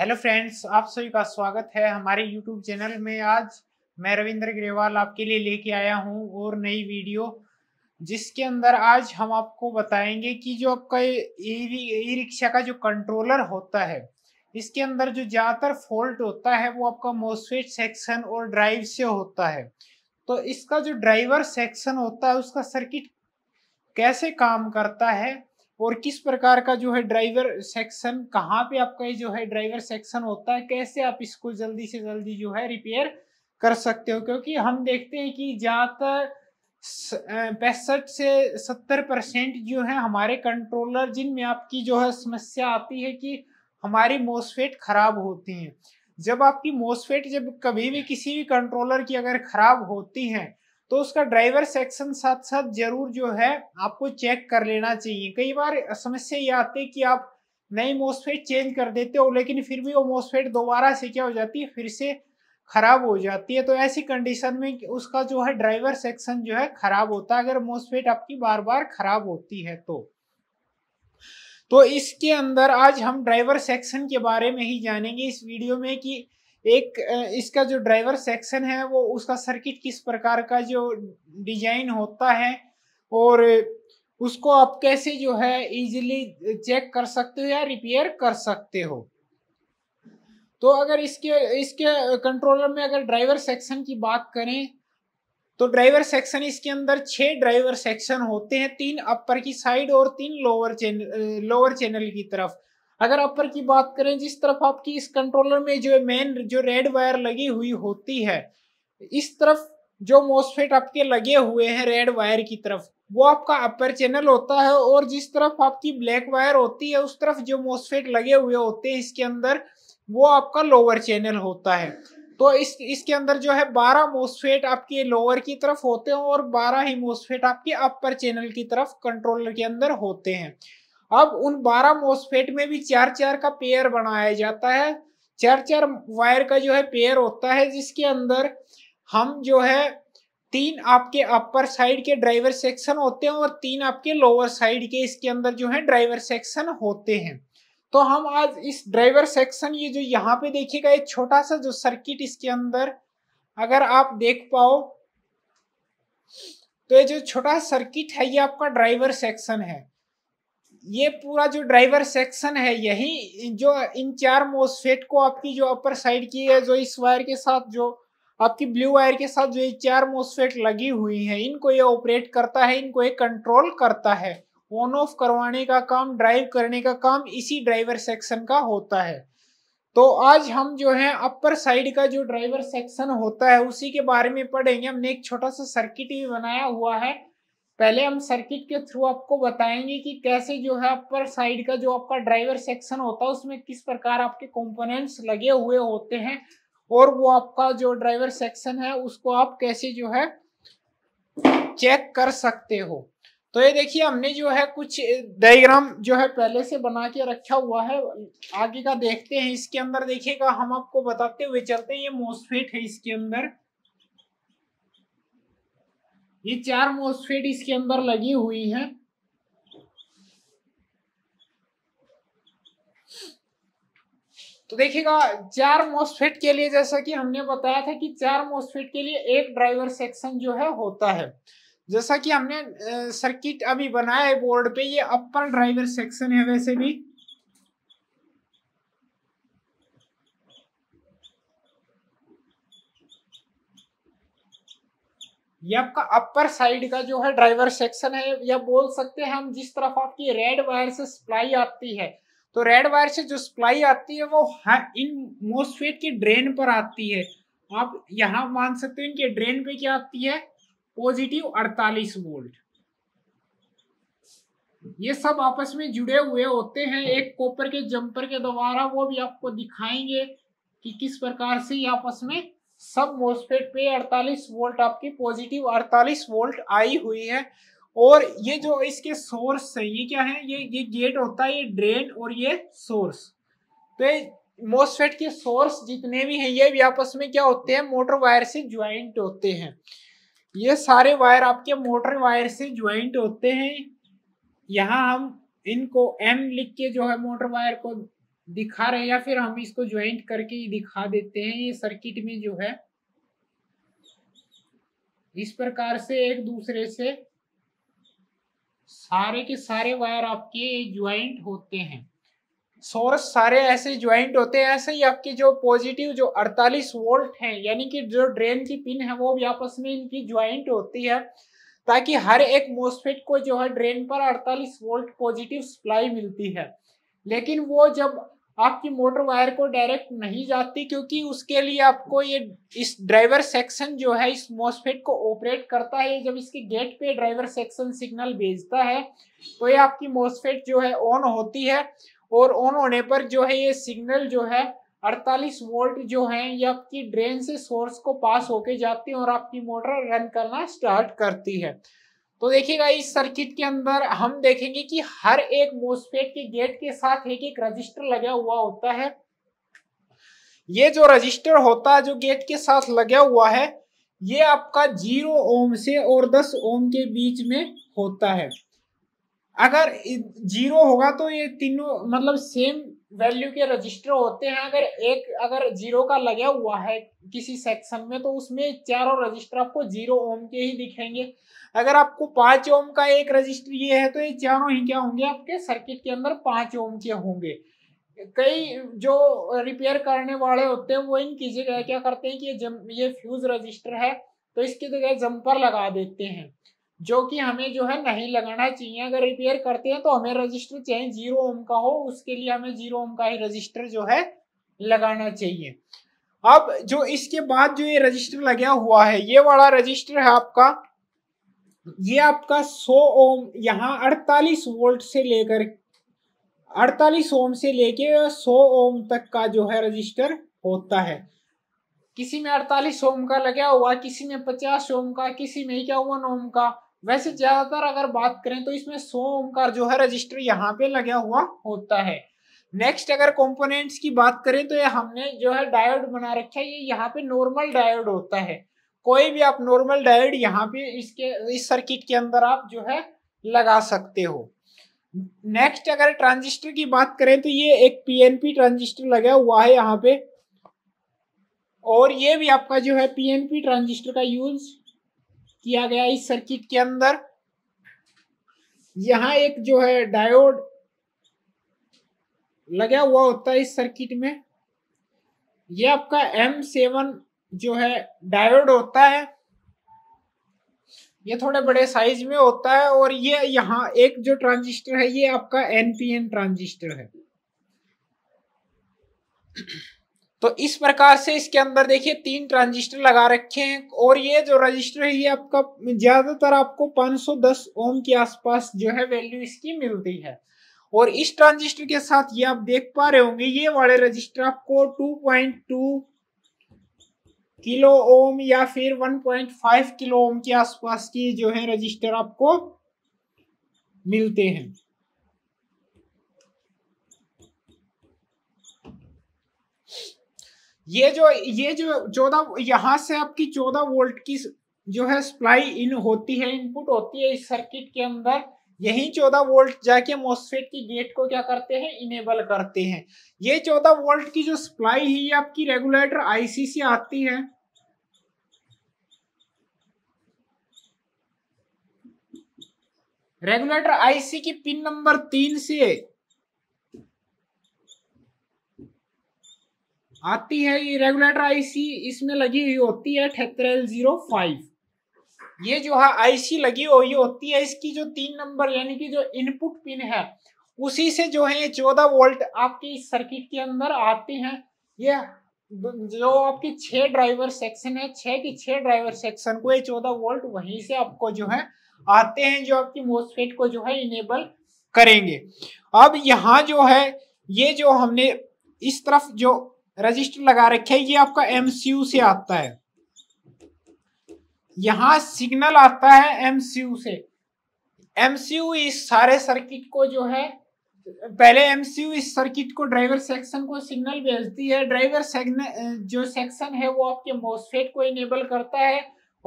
hello friends आप सभी का स्वागत है हमारे यूट्यूब चैनल में आज मैं रविंद्र ग्रेवाल आपके लिए लेके आया हूं और नई वीडियो जिसके अंदर आज हम आपको बताएंगे कि जो आपका ई रिक्शा का जो कंट्रोलर होता है इसके अंदर जो ज़्यादातर फॉल्ट होता है वो आपका मोसफेट सेक्शन और ड्राइव से होता है तो इसका जो ड्राइवर सेक्शन होता है उसका सर्किट कैसे काम करता है और किस प्रकार का जो है ड्राइवर सेक्शन कहाँ पे आपका ये जो है ड्राइवर सेक्शन होता है कैसे आप इसको जल्दी से जल्दी जो है रिपेयर कर सकते हो क्योंकि हम देखते हैं कि ज़्यादातर पैंसठ से सत्तर परसेंट जो है हमारे कंट्रोलर जिनमें आपकी जो है समस्या आती है कि हमारी मोसफेट खराब होती हैं जब आपकी मोसफेट जब कभी भी किसी भी कंट्रोलर की अगर खराब होती हैं तो उसका ड्राइवर सेक्शन साथ साथ जरूर जो है आपको चेक कर लेना चाहिए कई बार समस्या ये आती है कि आप नई मोसफेट चेंज कर देते हो लेकिन फिर भी वो मोसफेट दोबारा से क्या हो जाती है फिर से खराब हो जाती है तो ऐसी कंडीशन में उसका जो है ड्राइवर सेक्शन जो है खराब होता है अगर मोसफेट आपकी बार बार खराब होती है तो तो इसके अंदर आज हम ड्राइवर सेक्शन के बारे में ही जानेंगे इस वीडियो में कि एक इसका जो ड्राइवर सेक्शन है वो उसका सर्किट किस प्रकार का जो डिजाइन होता है और उसको आप कैसे जो है इजीली चेक कर सकते हो या रिपेयर कर सकते हो तो अगर इसके इसके कंट्रोलर में अगर ड्राइवर सेक्शन की बात करें तो ड्राइवर सेक्शन इसके अंदर छह ड्राइवर सेक्शन होते हैं तीन अपर की साइड और तीन लोअर चैनल लोअर चैनल की तरफ अगर अपर की बात करें जिस तरफ आपकी इस कंट्रोलर में जो मेन जो रेड वायर लगी हुई होती है इस तरफ जो मोसफेट आपके लगे हुए हैं रेड वायर की तरफ वो आपका अपर चैनल होता है और जिस तरफ आपकी ब्लैक वायर होती है उस तरफ जो मोसफेट लगे हुए होते हैं इसके अंदर वो आपका लोअर चैनल होता है तो इस इसके अंदर जो है 12 मोसफेट आपके लोअर की तरफ होते हैं और 12 ही मोसफेट आपके अपर चैनल की तरफ कंट्रोलर के अंदर होते हैं अब उन बारह मोसफेट में भी चार चार का पेयर बनाया जाता है चार चार वायर का जो है पेयर होता है जिसके अंदर हम जो है तीन आपके अपर साइड के ड्राइवर सेक्शन होते हैं और तीन आपके लोअर साइड के इसके अंदर जो है ड्राइवर सेक्शन होते हैं तो हम आज इस ड्राइवर सेक्शन ये जो यहाँ पे देखिएगा एक छोटा सा जो सर्किट इसके अंदर अगर आप देख पाओ तो ये जो छोटा सर्किट है ये आपका ड्राइवर सेक्शन है ये पूरा जो ड्राइवर सेक्शन है यही जो इन चार मोसफेट को आपकी जो अपर साइड की है जो इस वायर के साथ जो आपकी ब्लू वायर के साथ जो ये चार मोसफेट लगी हुई है इनको ये ऑपरेट करता है इनको ये कंट्रोल करता है ऑन ऑफ करवाने का काम ड्राइव करने का काम इसी ड्राइवर सेक्शन का होता है तो आज हम जो है अपर साइड का जो ड्राइवर सेक्शन होता है उसी के बारे में पढ़ेंगे हमने एक छोटा सा सर्किट भी बनाया हुआ है पहले हम सर्किट के थ्रू आपको बताएंगे कि कैसे जो है अपर साइड का जो आपका ड्राइवर सेक्शन होता है उसमें किस प्रकार आपके कंपोनेंट्स लगे हुए होते हैं और वो आपका जो ड्राइवर सेक्शन है उसको आप कैसे जो है चेक कर सकते हो तो ये देखिए हमने जो है कुछ डायग्राम जो है पहले से बना के रखा हुआ है आगे का देखते हैं इसके अंदर देखिएगा हम आपको बताते हुए चलते हैं ये मोस्फेट है इसके अंदर ये चार मोस्फेट इसके अंदर लगी हुई है तो देखिएगा चार मोस्फेट के लिए जैसा कि हमने बताया था कि चार मोस्फेट के लिए एक ड्राइवर सेक्शन जो है होता है जैसा कि हमने सर्किट अभी बनाया है बोर्ड पे ये अपर ड्राइवर सेक्शन है वैसे भी ये आपका अपर साइड का जो है ड्राइवर सेक्शन है या बोल सकते हैं हम जिस तरफ आपकी रेड वायर से सप्लाई आती है तो रेड वायर से जो सप्लाई आती है वो हाँ, इन मोस्फेट की ड्रेन पर आती है आप यहां मान सकते हो इनके ड्रेन पे क्या आती है पॉजिटिव 48 वोल्ट ये सब आपस में जुड़े हुए होते हैं एक कॉपर के जंपर के द्वारा वो भी आपको दिखाएंगे कि किस प्रकार से ये आपस में सब मोस्फेट पे 48 वोल्ट आपकी पॉजिटिव 48 वोल्ट आई हुई है और ये जो इसके सोर्स है ये क्या है ये ये गेट होता है ये ड्रेन और ये सोर्स तो मोस्फेट के सोर्स जितने भी हैं ये भी आपस में क्या होते हैं मोटर वायर से ज्वाइंट होते हैं ये सारे वायर आपके मोटर वायर से ज्वाइंट होते हैं यहाँ हम इनको एम लिख के जो है मोटर वायर को दिखा रहे हैं या फिर हम इसको ज्वाइंट करके ही दिखा देते हैं ये सर्किट में जो है इस प्रकार से एक दूसरे से सारे के सारे वायर आपके ज्वाइंट होते हैं सोर्स सारे ऐसे ज्वाइंट होते हैं ऐसे ही आपके जो पॉजिटिव जो 48 वोल्ट है यानी कि जो ड्रेन की पिन है वो भी आपस में इनकी ज्वाइंट होती है ताकि हर एक मोसफेट को जो है ड्रेन पर 48 वोल्ट पॉजिटिव सप्लाई मिलती है लेकिन वो जब आपकी मोटर वायर को डायरेक्ट नहीं जाती क्योंकि उसके लिए आपको ये इस ड्राइवर सेक्शन जो है इस मोसफेट को ऑपरेट करता है जब इसके गेट पे ड्राइवर सेक्शन सिग्नल भेजता है तो ये आपकी मोसफेट जो है ऑन होती है और ऑन होने पर जो है ये सिग्नल जो है 48 वोल्ट जो है ये आपकी ड्रेन से सोर्स को पास होके जाती है और आपकी मोटर रन करना स्टार्ट करती है तो देखिएगा इस सर्किट के अंदर हम देखेंगे कि हर एक मोसपेट के गेट के साथ एक एक रजिस्टर लगा हुआ होता है ये जो रजिस्टर होता है जो गेट के साथ लगा हुआ है ये आपका जीरो ओम से और दस ओम के बीच में होता है अगर जीरो होगा तो ये तीनों मतलब सेम वैल्यू के रजिस्टर होते हैं अगर एक अगर जीरो का लगा हुआ है किसी सेक्शन में तो उसमें चारों रजिस्टर आपको जीरो ओम के ही दिखेंगे अगर आपको पांच ओम का एक रजिस्टर ये है तो ये चारों ही क्या होंगे आपके सर्किट के अंदर पांच ओम के होंगे कई जो रिपेयर करने वाले होते हैं वो इनकी जगह क्या करते हैं कि ये ये फ्यूज रजिस्टर है तो इसकी जगह जम्पर लगा देते हैं जो कि हमें जो है नहीं लगाना चाहिए अगर रिपेयर करते हैं तो हमें रजिस्टर चाहे जीरो ओम का हो उसके लिए हमें जीरो ओम का ही रजिस्टर जो है लगाना चाहिए अब जो इसके बाद जो ये रजिस्टर लगा हुआ है ये वाला रजिस्टर है आपका ये आपका 100 ओम यहाँ 48 वोल्ट से लेकर 48 ओम से लेके 100 ओम तक का जो है रजिस्टर होता है किसी में 48 ओम का लगा हुआ किसी में 50 ओम का किसी में इक्यावन ओम का वैसे ज्यादातर अगर बात करें तो इसमें सो ओमकार जो है रजिस्टर यहाँ पे लगा हुआ होता है नेक्स्ट अगर कंपोनेंट्स की बात करें तो ये हमने जो है डायोड बना रखा है ये यहाँ पे नॉर्मल डायोड होता है कोई भी आप नॉर्मल डायोड यहाँ पे इसके इस सर्किट के अंदर आप जो है लगा सकते हो नेक्स्ट अगर ट्रांजिस्टर की बात करें तो ये एक पीएनपी ट्रांजिस्टर लगा हुआ है यहाँ पे और ये भी आपका जो है पीएनपी ट्रांजिस्टर का यूज किया गया इस सर्किट के अंदर यहां एक जो है डायोड लगा हुआ होता है इस सर्किट में यह आपका एम सेवन जो है डायोड होता है ये थोड़े बड़े साइज में होता है और ये यहाँ एक जो ट्रांजिस्टर है ये आपका एनपीएन ट्रांजिस्टर है तो इस प्रकार से इसके अंदर देखिए तीन ट्रांजिस्टर लगा रखे हैं और ये जो रजिस्टर है ये आपका ज्यादातर आपको 510 ओम के आसपास जो है वैल्यू इसकी मिलती है और इस ट्रांजिस्टर के साथ ये आप देख पा रहे होंगे ये वाले रजिस्टर आपको 2.2 किलो ओम या फिर 1.5 किलो ओम के आसपास की जो है रजिस्टर आपको मिलते हैं ये जो ये जो चौदह यहाँ से आपकी चौदह वोल्ट की जो है सप्लाई इन होती है इनपुट होती है इस सर्किट के अंदर यही चौदह वोल्ट जाके मोस्फेट की गेट को क्या करते हैं इनेबल करते हैं ये चौदह वोल्ट की जो सप्लाई है ये आपकी रेगुलेटर आईसी से आती है रेगुलेटर आईसी की पिन नंबर तीन से आती है ये रेगुलेटर आईसी इसमें लगी हुई होती है ठेत्रेल जीरो फाइव ये जो है आईसी लगी हुई होती है इसकी जो तीन नंबर यानी कि जो इनपुट पिन है उसी से जो है ये चौदह वोल्ट आपके इस सर्किट के अंदर आते हैं ये जो आपके छह ड्राइवर सेक्शन है छह के छह ड्राइवर सेक्शन को ये चौदह वोल्ट वहीं से आपको जो है आते हैं जो आपकी मोस्फेट को जो है इनेबल करेंगे अब यहाँ जो है ये जो हमने इस तरफ जो रजिस्टर लगा रखे है ये आपका एमसीयू से आता है यहां सिग्नल आता है एमसीयू से एमसीयू इस सारे सर्किट को जो है पहले एमसीयू इस सर्किट को ड्राइवर सेक्शन को सिग्नल भेजती है ड्राइवर जो सेक्शन है वो आपके मोसफेट को इनेबल करता है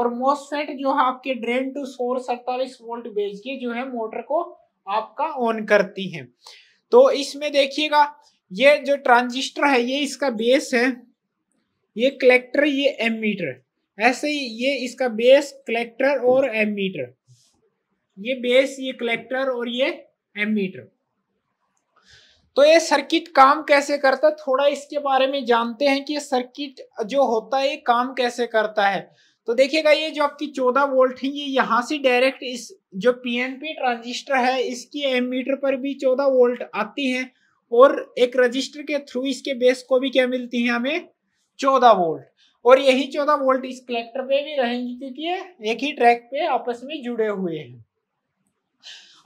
और मोसफेट जो है आपके ड्रेन टू सोर्स अड़तालीस वोल्ट भेज के जो है मोटर को आपका ऑन करती है तो इसमें देखिएगा ये जो ट्रांजिस्टर है ये इसका बेस है ये कलेक्टर ये एम मीटर ऐसे ही ये इसका बेस कलेक्टर और एम मीटर ये बेस ये कलेक्टर और ये एम मीटर तो ये सर्किट काम कैसे करता है थोड़ा इसके बारे में जानते हैं कि सर्किट जो होता है ये काम कैसे करता है तो देखिएगा ये जो आपकी 14 वोल्ट है ये यहाँ से डायरेक्ट इस जो पीएनपी ट्रांजिस्टर है इसकी एम मीटर पर भी 14 वोल्ट आती है और एक रजिस्टर के थ्रू इसके बेस को भी क्या मिलती है हमें चौदह वोल्ट और यही चौदह वोल्ट इस कलेक्टर पे भी रहेंगे क्योंकि ये एक ही ट्रैक पे आपस में जुड़े हुए हैं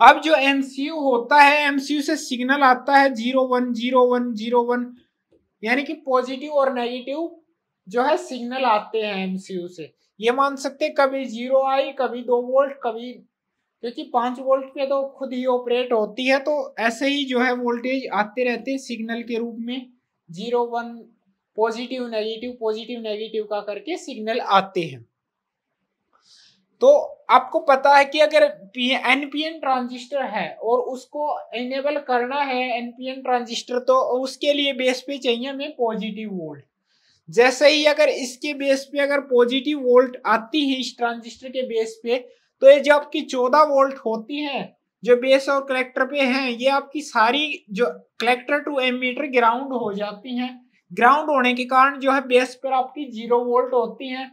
अब जो एमसीयू होता है एमसीयू से सिग्नल आता है zero one zero one zero one यानी कि पॉजिटिव और नेगेटिव जो है सिग्नल आते हैं एमसीयू से ये मान सकते कभी जीरो आई कभी दो वोल्ट कभी क्योंकि पाँच वोल्ट पे तो खुद ही ऑपरेट होती है तो ऐसे ही जो है वोल्टेज आते रहते हैं सिग्नल के रूप में zero one positive negative positive negative का करके सिग्नल आते हैं तो आपको पता है कि अगर एनपीएन ट्रांजिस्टर है और उसको एनेबल करना है एनपीएन ट्रांजिस्टर तो उसके लिए बेस पे चाहिए हमें पॉजिटिव वोल्ट जैसे ही अगर इसके बेस पे अगर पॉजिटिव वोल्ट आती है इस ट्रांजिस्टर के बेस पे तो ये जो आपकी चौदह वोल्ट होती है जो बेस और कलेक्टर पे है ये आपकी सारी जो कलेक्टर टू मीटर ग्राउंड हो जाती है ग्राउंड होने के कारण जो है बेस पर आपकी जीरो वोल्ट होती है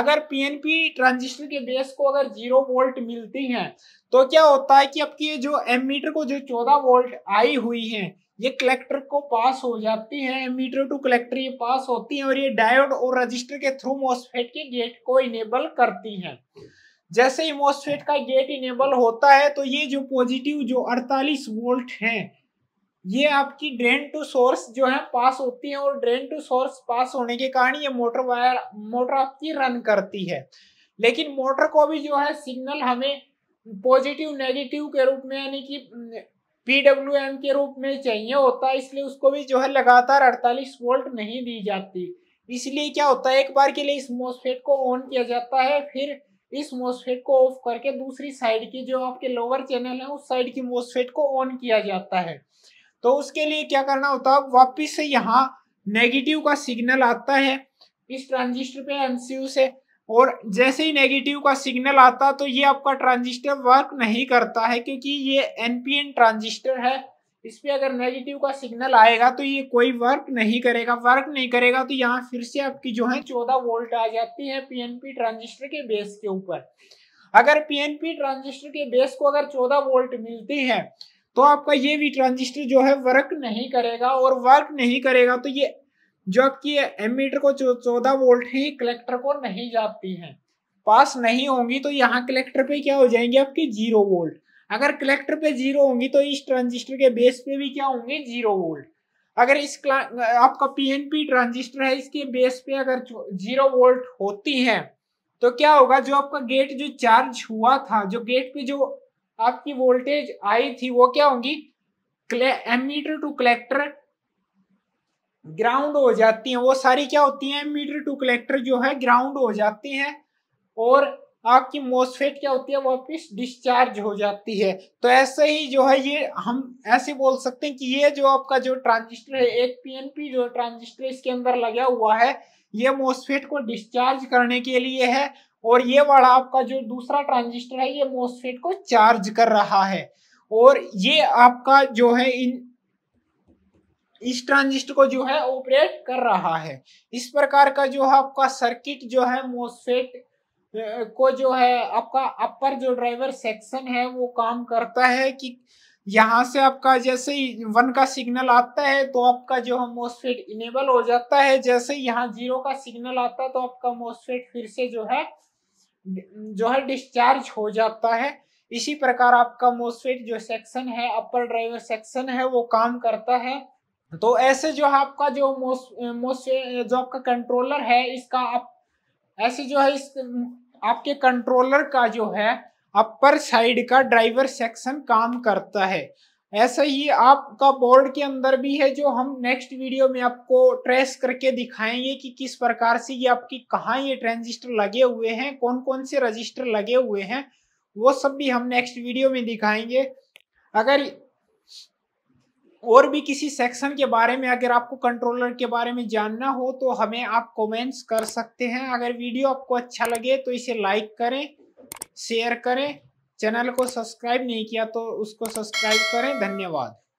अगर पीएनपी ट्रांजिस्टर के बेस को अगर जीरो वोल्ट मिलती है तो क्या होता है कि आपकी ये जो मीटर को जो चौदह वोल्ट आई हुई है ये कलेक्टर को पास हो जाती है मीटर टू कलेक्टर ये पास होती है और ये डायोड और रजिस्टर के थ्रू मोस्फेट के गेट को इनेबल करती है जैसे ही मॉस्फेट का गेट इनेबल होता है तो ये जो पॉजिटिव जो 48 वोल्ट हैं ये आपकी ड्रेन टू सोर्स जो है पास होती है और ड्रेन टू सोर्स पास होने के कारण ये मोटर वायर मोटर आपकी रन करती है लेकिन मोटर को भी जो है सिग्नल हमें पॉजिटिव नेगेटिव के रूप में यानी कि पीडब्ल्यू एम के रूप में चाहिए होता है इसलिए उसको भी जो है लगातार अड़तालीस वोल्ट नहीं दी जाती इसलिए क्या होता है एक बार के लिए इस मोसफेट को ऑन किया जाता है फिर इस मोसफेट को ऑफ करके दूसरी साइड की जो आपके लोअर चैनल है उस साइड की मोसफेट को ऑन किया जाता है तो उसके लिए क्या करना होता है वापिस से यहाँ नेगेटिव का सिग्नल आता है इस ट्रांजिस्टर पे एमसीयू से और जैसे ही नेगेटिव का सिग्नल आता तो ये आपका ट्रांजिस्टर वर्क नहीं करता है क्योंकि ये एनपीएन ट्रांजिस्टर है इस पर अगर नेगेटिव का सिग्नल आएगा तो ये कोई वर्क नहीं करेगा वर्क नहीं करेगा तो यहाँ फिर से आपकी जो है चौदह वोल्ट आ जाती है पीएनपी ट्रांजिस्टर के बेस के ऊपर अगर पीएनपी ट्रांजिस्टर के बेस को अगर चौदह वोल्ट मिलती है तो आपका ये भी ट्रांजिस्टर जो है वर्क नहीं करेगा और वर्क नहीं करेगा तो ये जो आपकी एम मीटर को चौदह वोल्ट है कलेक्टर को नहीं जाती है पास नहीं होंगी तो यहाँ कलेक्टर पे क्या हो जाएंगे आपके जीरो वोल्ट अगर कलेक्टर पे जीरो होंगी तो इस ट्रांजिस्टर के बेस पे भी क्या होंगे जीरो वोल्ट अगर इस आपका पीएनपी ट्रांजिस्टर है इसके बेस पे अगर जीरो वोल्ट होती है तो क्या होगा जो आपका गेट जो चार्ज हुआ था जो गेट पे जो आपकी वोल्टेज आई थी वो क्या होंगी एमीटर टू कलेक्टर ग्राउंड हो जाती है वो सारी क्या होती है एमीटर टू कलेक्टर जो है ग्राउंड हो जाती है और आपकी मोसफेट क्या होती है वापस डिस्चार्ज हो जाती है तो ऐसे ही जो है ये हम ऐसे बोल सकते हैं कि ये जो आपका जो ट्रांजिस्टर है एक पीएनपी जो ट्रांजिस्टर इसके अंदर लगा हुआ है ये मोसफेट को डिस्चार्ज करने के लिए है और ये वाला आपका जो दूसरा ट्रांजिस्टर है ये मोसफेट को चार्ज कर रहा है और ये आपका जो है इन इस ट्रांजिस्टर को जो है ऑपरेट कर रहा है इस प्रकार का जो है आपका सर्किट जो है मोसफेट को जो है आपका अपर जो ड्राइवर सेक्शन है वो काम करता है कि यहाँ से आपका जैसे ही वन का सिग्नल आता है तो आपका जो है मोस्फेट इनेबल हो जाता है जैसे यहाँ जीरो का सिग्नल आता है तो आपका मोस्फेट फिर से जो है जो है डिस्चार्ज हो जाता है इसी प्रकार आपका मोस्फेट जो सेक्शन है अपर ड्राइवर सेक्शन है वो काम करता है तो ऐसे जो है आपका जो मोस मोस जो आपका कंट्रोलर है इसका आप ऐसे जो है इस आपके कंट्रोलर का जो है अपर साइड का ड्राइवर सेक्शन काम करता है ऐसा ही आपका बोर्ड के अंदर भी है जो हम नेक्स्ट वीडियो में आपको ट्रेस करके दिखाएंगे कि किस प्रकार से ये आपकी कहाँ ये ट्रांजिस्टर लगे हुए हैं कौन कौन से रजिस्टर लगे हुए हैं वो सब भी हम नेक्स्ट वीडियो में दिखाएंगे अगर और भी किसी सेक्शन के बारे में अगर आपको कंट्रोलर के बारे में जानना हो तो हमें आप कमेंट्स कर सकते हैं अगर वीडियो आपको अच्छा लगे तो इसे लाइक करें शेयर करें चैनल को सब्सक्राइब नहीं किया तो उसको सब्सक्राइब करें धन्यवाद